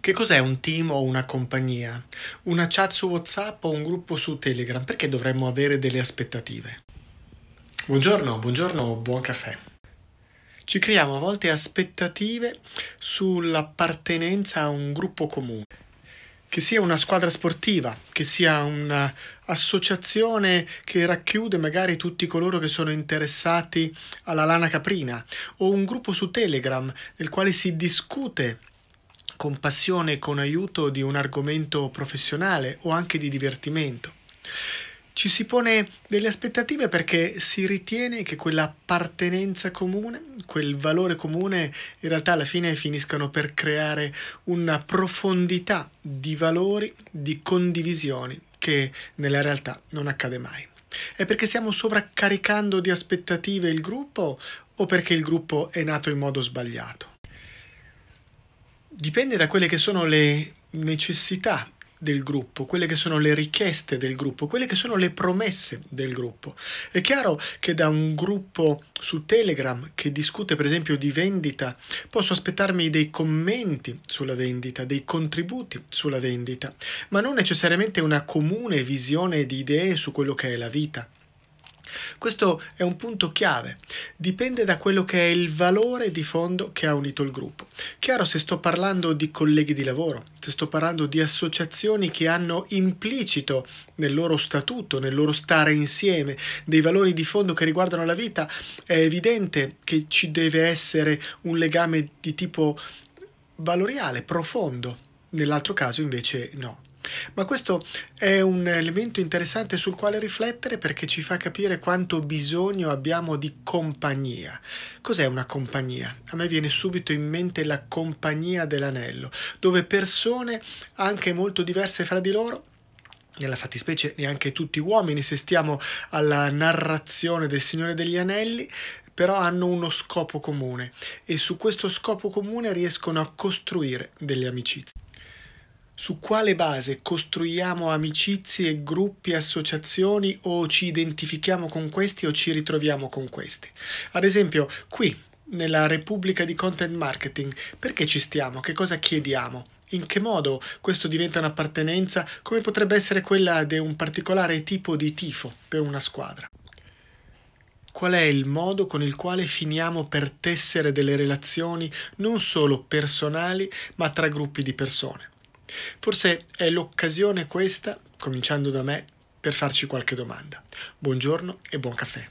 Che cos'è un team o una compagnia? Una chat su WhatsApp o un gruppo su Telegram? Perché dovremmo avere delle aspettative? Buongiorno, buongiorno, buon caffè. Ci creiamo a volte aspettative sull'appartenenza a un gruppo comune, che sia una squadra sportiva, che sia un'associazione che racchiude magari tutti coloro che sono interessati alla lana caprina, o un gruppo su Telegram nel quale si discute con passione e con aiuto di un argomento professionale o anche di divertimento. Ci si pone delle aspettative perché si ritiene che quell'appartenenza comune, quel valore comune, in realtà alla fine finiscano per creare una profondità di valori, di condivisioni che nella realtà non accade mai. È perché stiamo sovraccaricando di aspettative il gruppo o perché il gruppo è nato in modo sbagliato? dipende da quelle che sono le necessità del gruppo, quelle che sono le richieste del gruppo, quelle che sono le promesse del gruppo. È chiaro che da un gruppo su Telegram che discute per esempio di vendita posso aspettarmi dei commenti sulla vendita, dei contributi sulla vendita, ma non necessariamente una comune visione di idee su quello che è la vita. Questo è un punto chiave, dipende da quello che è il valore di fondo che ha unito il gruppo. Chiaro se sto parlando di colleghi di lavoro, se sto parlando di associazioni che hanno implicito nel loro statuto, nel loro stare insieme, dei valori di fondo che riguardano la vita, è evidente che ci deve essere un legame di tipo valoriale, profondo, nell'altro caso invece no. Ma questo è un elemento interessante sul quale riflettere perché ci fa capire quanto bisogno abbiamo di compagnia. Cos'è una compagnia? A me viene subito in mente la compagnia dell'anello, dove persone anche molto diverse fra di loro nella fattispecie neanche tutti uomini, se stiamo alla narrazione del Signore degli Anelli, però hanno uno scopo comune e su questo scopo comune riescono a costruire delle amicizie su quale base costruiamo amicizie, gruppi, associazioni o ci identifichiamo con questi o ci ritroviamo con questi. Ad esempio, qui, nella Repubblica di Content Marketing, perché ci stiamo? Che cosa chiediamo? In che modo questo diventa un'appartenenza? Come potrebbe essere quella di un particolare tipo di tifo per una squadra? qual è il modo con il quale finiamo per tessere delle relazioni non solo personali, ma tra gruppi di persone. Forse è l'occasione questa, cominciando da me, per farci qualche domanda. Buongiorno e buon caffè.